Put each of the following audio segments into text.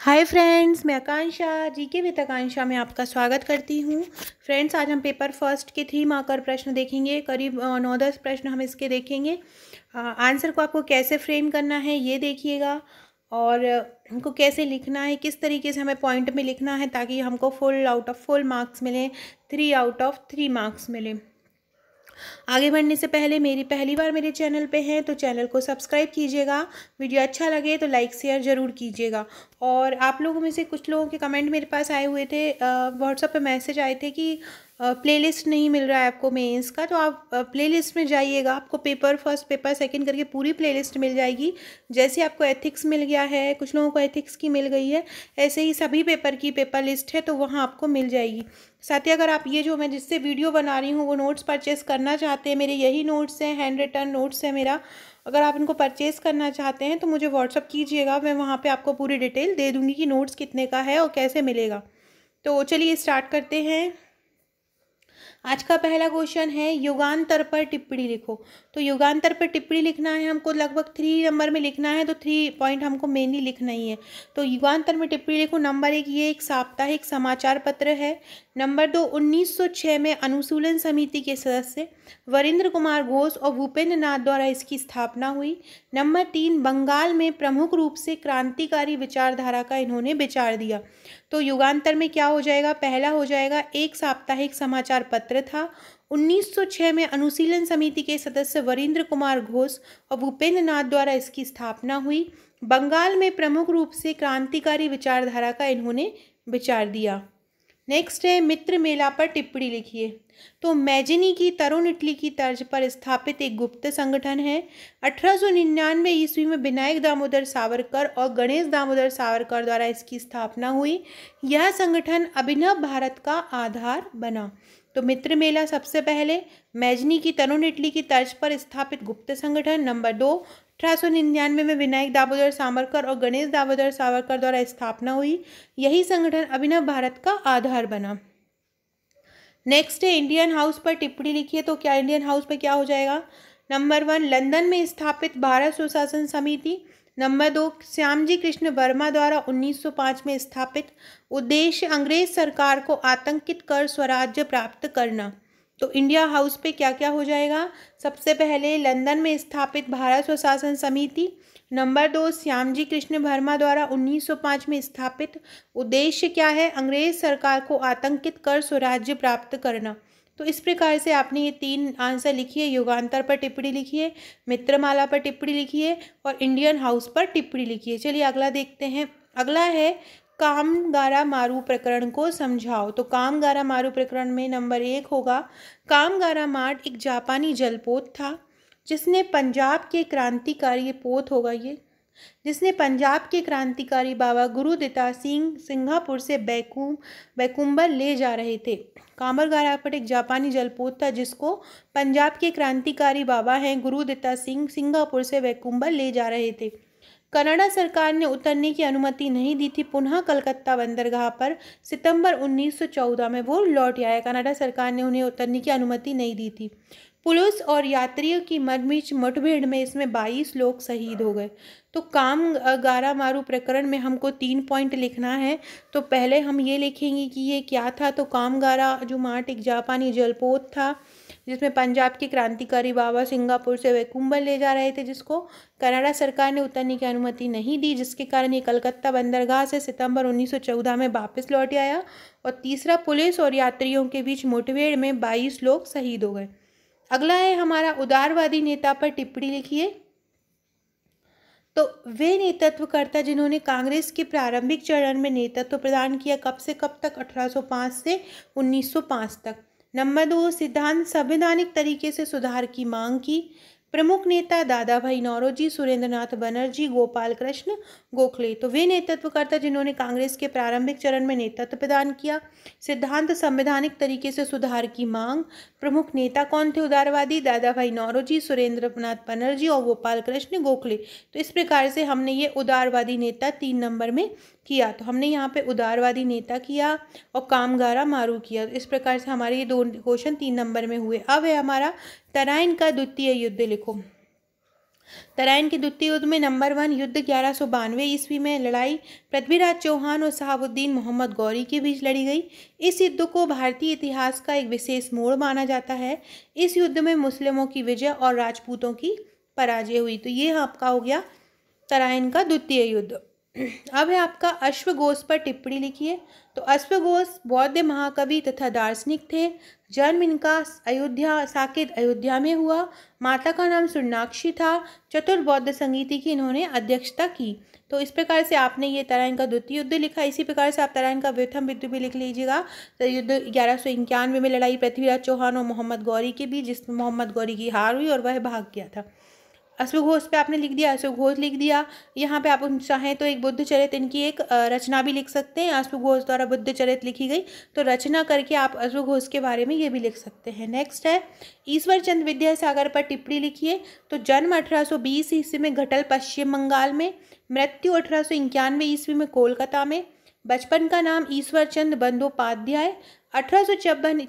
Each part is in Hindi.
हाय फ्रेंड्स मैं आकांक्षा जी के विद आकांक्षा में आपका स्वागत करती हूँ फ्रेंड्स आज हम पेपर फर्स्ट के थ्री मार्कर प्रश्न देखेंगे करीब नौ दस प्रश्न हम इसके देखेंगे आंसर को आपको कैसे फ्रेम करना है ये देखिएगा और हमको कैसे लिखना है किस तरीके से हमें पॉइंट में लिखना है ताकि हमको full out of full marks मिलें three out of three marks मिलें आगे बढ़ने से पहले मेरी पहली बार मेरे चैनल पे हैं तो चैनल को सब्सक्राइब कीजिएगा वीडियो अच्छा लगे तो लाइक शेयर ज़रूर कीजिएगा और आप लोगों में से कुछ लोगों के कमेंट मेरे पास आए हुए थे व्हाट्सअप पे मैसेज आए थे कि प्लेलिस्ट नहीं मिल रहा है आपको मेंस का तो आप प्लेलिस्ट में जाइएगा आपको पेपर फर्स्ट पेपर सेकंड करके पूरी प्लेलिस्ट मिल जाएगी जैसे आपको एथिक्स मिल गया है कुछ लोगों को एथिक्स की मिल गई है ऐसे ही सभी पेपर की पेपर लिस्ट है तो वहाँ आपको मिल जाएगी साथ ही अगर आप ये जो मैं जिससे वीडियो बना रही हूँ वो नोट्स परचेस करना चाहते हैं मेरे यही नोट्स हैं हैंड रिटर्न नोट्स है मेरा अगर आप इनको परचेस करना चाहते हैं तो मुझे व्हाट्सअप कीजिएगा मैं वहाँ पर आपको पूरी डिटेल दे दूँगी कि नोट्स कितने का है और कैसे मिलेगा तो चलिए स्टार्ट करते हैं आज का पहला क्वेश्चन है युगान्तर पर टिप्पणी लिखो तो युगान्तर पर टिप्पणी लिखना है हमको लगभग थ्री नंबर में लिखना है तो थ्री पॉइंट हमको मेनली लिखना ही है तो युगान्तर में टिप्पणी लिखो नंबर एक ये एक साप्ताहिक समाचार पत्र है नंबर दो 1906 में अनुशूलन समिति के सदस्य वरिंद्र कुमार घोष और भूपेंद्र नाथ द्वारा इसकी स्थापना हुई नंबर तीन बंगाल में प्रमुख रूप से क्रांतिकारी विचारधारा का इन्होंने विचार दिया तो युगांतर में क्या हो जाएगा पहला हो जाएगा एक साप्ताहिक समाचार पत्र था 1906 में अनुशीलन समिति के सदस्य वरिंद्र कुमार घोष और भूपेंद्र नाथ द्वारा इसकी स्थापना हुई बंगाल में प्रमुख रूप से क्रांतिकारी विचारधारा का इन्होंने विचार दिया नेक्स्ट है मित्र मेला पर टिप्पणी लिखिए तो मैजिनी की तरुण इटली की तर्ज पर स्थापित एक गुप्त संगठन है अठारह ईस्वी में विनायक दामोदर सावरकर और गणेश दामोदर सावरकर द्वारा इसकी स्थापना हुई यह संगठन अभिनव भारत का आधार बना तो मित्र मेला सबसे पहले मैजनी की तरुण इटली की तर्ज पर स्थापित गुप्त संगठन नंबर दो अठारह में विनायक दामोदर सावरकर और गणेश दामोदर सावरकर द्वारा स्थापना हुई यही संगठन अभिनव भारत का आधार बना नेक्स्ट है इंडियन हाउस पर टिप्पणी लिखी है तो क्या इंडियन हाउस पर क्या हो जाएगा नंबर वन लंदन में स्थापित भारत सुशासन समिति नंबर दो श्यामजी कृष्ण वर्मा द्वारा 1905 में स्थापित उद्देश्य अंग्रेज सरकार को आतंकित कर स्वराज्य प्राप्त करना तो इंडिया हाउस पे क्या क्या हो जाएगा सबसे पहले लंदन में स्थापित भारत स्वशासन समिति नंबर दो श्यामजी कृष्ण वर्मा द्वारा 1905 में स्थापित उद्देश्य क्या है अंग्रेज सरकार को आतंकित कर स्वराज्य प्राप्त करना तो इस प्रकार से आपने ये तीन आंसर लिखिए युगांतर पर टिप्पणी लिखिए मित्रमाला पर टिप्पणी लिखिए और इंडियन हाउस पर टिप्पणी लिखिए चलिए अगला देखते हैं अगला है कामगारा मारू प्रकरण को समझाओ तो कामगारा मारू प्रकरण में नंबर एक होगा कामगारा मार्ट एक जापानी जलपोत था जिसने पंजाब के क्रांतिकारी पोत होगा ये जिसने पंजाब के क्रांतिकारी बाबा गुरुदिता सिंह सिंगापुर से बैकुम बैकुंबर ले जा रहे थे कामरगारा पर एक जापानी जलपोत था जिसको पंजाब के क्रांतिकारी बाबा हैं गुरुदिता सिंह सिंगापुर से वैकुम्बर ले जा रहे थे कनाडा सरकार ने उतरने की अनुमति नहीं दी थी पुनः कलकत्ता बंदरगाह पर सितंबर 1914 में वो लौट आए कनाडा सरकार ने उन्हें उतरने की अनुमति नहीं दी थी पुलिस और यात्रियों की मरमिच मुठभेड़ में इसमें 22 लोग शहीद हो गए तो काम गारा मारू प्रकरण में हमको तीन पॉइंट लिखना है तो पहले हम ये लिखेंगे कि ये क्या था तो कामगारा जो मार्ट एक जापानी जलपोत था जिसमें पंजाब के क्रांतिकारी बाबा सिंगापुर से कुंभल ले जा रहे थे जिसको कनाडा सरकार ने उतरने की अनुमति नहीं दी जिसके कारण ये कलकत्ता बंदरगाह से सितंबर 1914 में वापस लौट आया और तीसरा पुलिस और यात्रियों के बीच मुठभेड़ में 22 लोग शहीद हो गए अगला है हमारा उदारवादी नेता पर टिप्पणी लिखिए तो वे नेतृत्वकर्ता जिन्होंने कांग्रेस के प्रारंभिक चरण में नेतृत्व प्रदान किया कब से कब तक 1805 से 1905 तक नंबर दो सिद्धांत संवैधानिक तरीके से सुधार की मांग की प्रमुख नेता दादा भाई नौरोजी सुरेंद्रनाथ बनर्जी गोपाल कृष्ण गोखले तो वे नेतृत्वकर्ता जिन्होंने कांग्रेस के प्रारंभिक चरण में नेतृत्व प्रदान किया सिद्धांत संवैधानिक तरीके से सुधार की मांग प्रमुख नेता कौन थे उदारवादी दादा भाई नौरोजी सुरेंद्रनाथ बनर्जी और गोपाल कृष्ण गोखले तो इस प्रकार से हमने ये उदारवादी नेता तीन नंबर में किया तो हमने यहाँ पे उदारवादी नेता किया और कामगारा मारू किया इस प्रकार से हमारे ये दो क्वेश्चन तीन नंबर में हुए अब है हमारा तराइन का द्वितीय युद्ध लिखो तराइन के द्वितीय युद्ध में नंबर वन युद्ध ग्यारह सौ बानवे ईस्वी में लड़ाई पृथ्वीराज चौहान और शहाबुद्दीन मोहम्मद गौरी के बीच लड़ी गई इस युद्ध को भारतीय इतिहास का एक विशेष मोड़ माना जाता है इस युद्ध में मुस्लिमों की विजय और राजपूतों की पराजय हुई तो ये आपका हो गया तराइन का द्वितीय युद्ध अब है आपका अश्वघोष पर टिप्पणी लिखिए तो अश्वघोष बौद्ध महाकवि तथा दार्शनिक थे जन्म इनका अयोध्या साकेत अयोध्या में हुआ माता का नाम सुर्णाक्षी था चतुर बौद्ध संगीति की इन्होंने अध्यक्षता की तो इस प्रकार से आपने ये तराइन का द्वितीय युद्ध लिखा इसी प्रकार से आप तराइन का व्यथम युद्ध भी लिख लीजिएगा तो युद्ध ग्यारह सौ इक्यानवे में लड़ाई पृथ्वीराज चौहान और मोहम्मद गौरी के बीच जिसमें मोहम्मद गौरी की हार हुई और वह भाग गया था अश्व घोष पे आपने लिख दिया अश्वघोष घोष लिख दिया यहाँ पे आप चाहें तो एक बुद्ध चरित इनकी एक रचना भी लिख सकते हैं अश्वघोष घोष द्वारा बुद्ध चरित लिखी गई तो रचना करके आप अश्वघोष घोष के बारे में ये भी लिख सकते हैं नेक्स्ट है ईश्वर चंद विद्यासागर पर टिप्पणी लिखिए तो जन्म अठारह सौ बीस ईस्वी में घटल पश्चिम बंगाल में मृत्यु अठारह सौ इक्यानवे ईस्वी में कोलकाता में बचपन का नाम ईश्वर चंद बंदोपाध्याय अठारह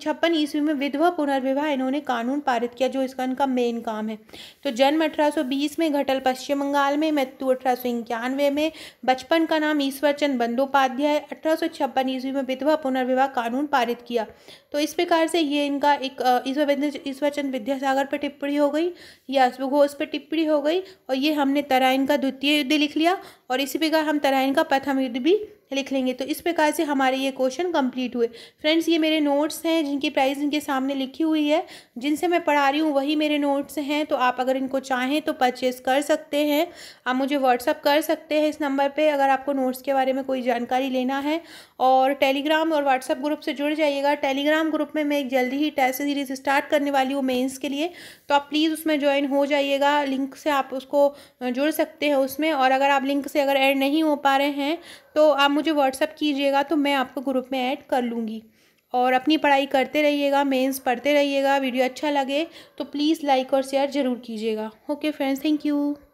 छप्पन ईस्वी में विधवा पुनर्विवाह इन्होंने कानून पारित किया जो इसका इनका मेन काम है तो जन्म 1820 में घटल पश्चिम बंगाल में मृत्यु अठारह में बचपन का नाम ईश्वर चंद बंदोपाध्याय अठारह ईस्वी में विधवा पुनर्विवाह कानून पारित किया तो इस प्रकार से ये इनका एक ईश्वर ईश्वर चंद विद्यासागर पर टिप्पणी हो गई या अश्वघोष पर टिप्पणी हो गई और ये हमने तराइन का द्वितीय युद्ध लिख लिया और इसी प्रकार हम तराइन का युद्ध भी लिख लेंगे तो इस प्रकार से हमारे ये क्वेश्चन कंप्लीट हुए फ्रेंड्स ये मेरे नोट्स हैं जिनकी प्राइस इनके सामने लिखी हुई है जिनसे मैं पढ़ा रही हूँ वही मेरे नोट्स हैं तो आप अगर इनको चाहें तो परचेज़ कर सकते हैं आप मुझे व्हाट्सअप कर सकते हैं इस नंबर पर अगर आपको नोट्स के बारे में कोई जानकारी लेना है और टेलीग्राम और व्हाट्सअप ग्रुप से जुड़ जाइएगा टेलीग्राम ग्रुप में मैं एक जल्दी ही टेस्ट सीरीज़ स्टार्ट करने वाली हूँ मेन्स के लिए तो आप प्लीज़ उसमें ज्वाइन हो जाइएगा लिंक से आप उसको जुड़ सकते हैं उसमें और अगर आप लिंक से अगर ऐड नहीं हो पा रहे हैं तो आप मुझे व्हाट्सअप कीजिएगा तो मैं आपको ग्रुप में ऐड कर लूँगी और अपनी पढ़ाई करते रहिएगा मेंस पढ़ते रहिएगा वीडियो अच्छा लगे तो प्लीज़ लाइक और शेयर ज़रूर कीजिएगा ओके फ्रेंड्स थैंक यू